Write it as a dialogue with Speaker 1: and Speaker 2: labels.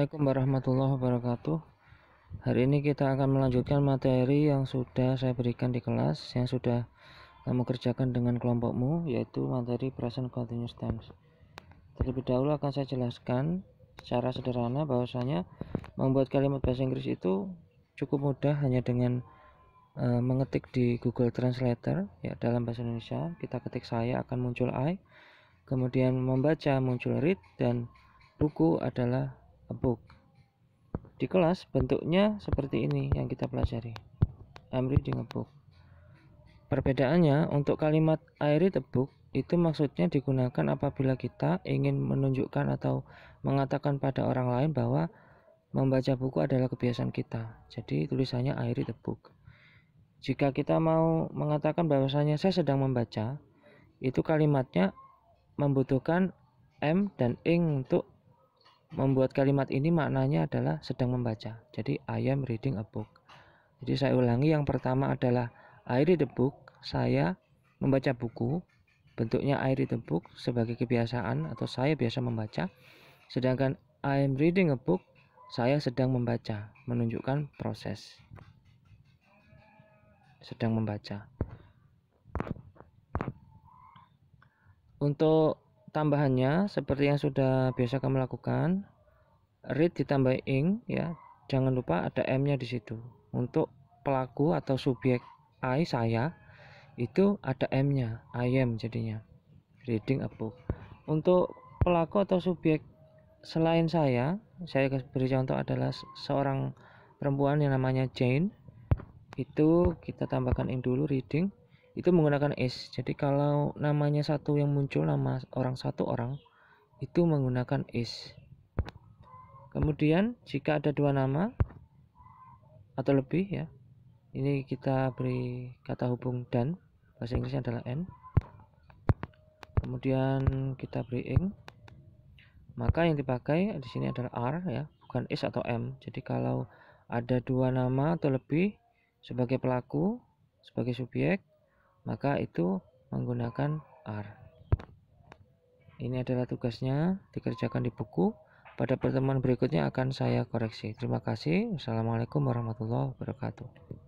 Speaker 1: Assalamualaikum warahmatullahi wabarakatuh Hari ini kita akan melanjutkan materi yang sudah saya berikan di kelas Yang sudah kamu kerjakan dengan kelompokmu Yaitu materi present continuous tense Terlebih dahulu akan saya jelaskan secara sederhana bahwasanya Membuat kalimat bahasa Inggris itu cukup mudah hanya dengan e, mengetik di Google Translator ya dalam bahasa Indonesia kita ketik saya akan muncul I kemudian membaca muncul read dan buku adalah book. Di kelas bentuknya seperti ini yang kita pelajari. I'm reading a book. Perbedaannya untuk kalimat I read a book itu maksudnya digunakan apabila kita ingin menunjukkan atau mengatakan pada orang lain bahwa membaca buku adalah kebiasaan kita. Jadi tulisannya I read a book. Jika kita mau mengatakan bahwasanya saya sedang membaca, itu kalimatnya membutuhkan M dan ing untuk membuat kalimat ini maknanya adalah sedang membaca. Jadi I am reading a book. Jadi saya ulangi yang pertama adalah I read a book, saya membaca buku. Bentuknya I read a book sebagai kebiasaan atau saya biasa membaca. Sedangkan I am reading a book, saya sedang membaca, menunjukkan proses. Sedang membaca. Untuk tambahannya seperti yang sudah biasa kamu lakukan read ditambah ing ya jangan lupa ada m nya di situ untuk pelaku atau subjek I saya itu ada m nya I am jadinya reading a book untuk pelaku atau subjek selain saya saya beri contoh adalah seorang perempuan yang namanya Jane itu kita tambahkan ing dulu reading itu menggunakan is jadi kalau namanya satu yang muncul nama orang satu orang itu menggunakan is kemudian jika ada dua nama atau lebih ya ini kita beri kata hubung dan bahasa inggris adalah n kemudian kita beri ing maka yang dipakai di sini adalah r ya bukan is atau m jadi kalau ada dua nama atau lebih sebagai pelaku sebagai subjek maka itu menggunakan R. Ini adalah tugasnya, dikerjakan di buku. Pada pertemuan berikutnya akan saya koreksi. Terima kasih. Wassalamualaikum warahmatullahi wabarakatuh.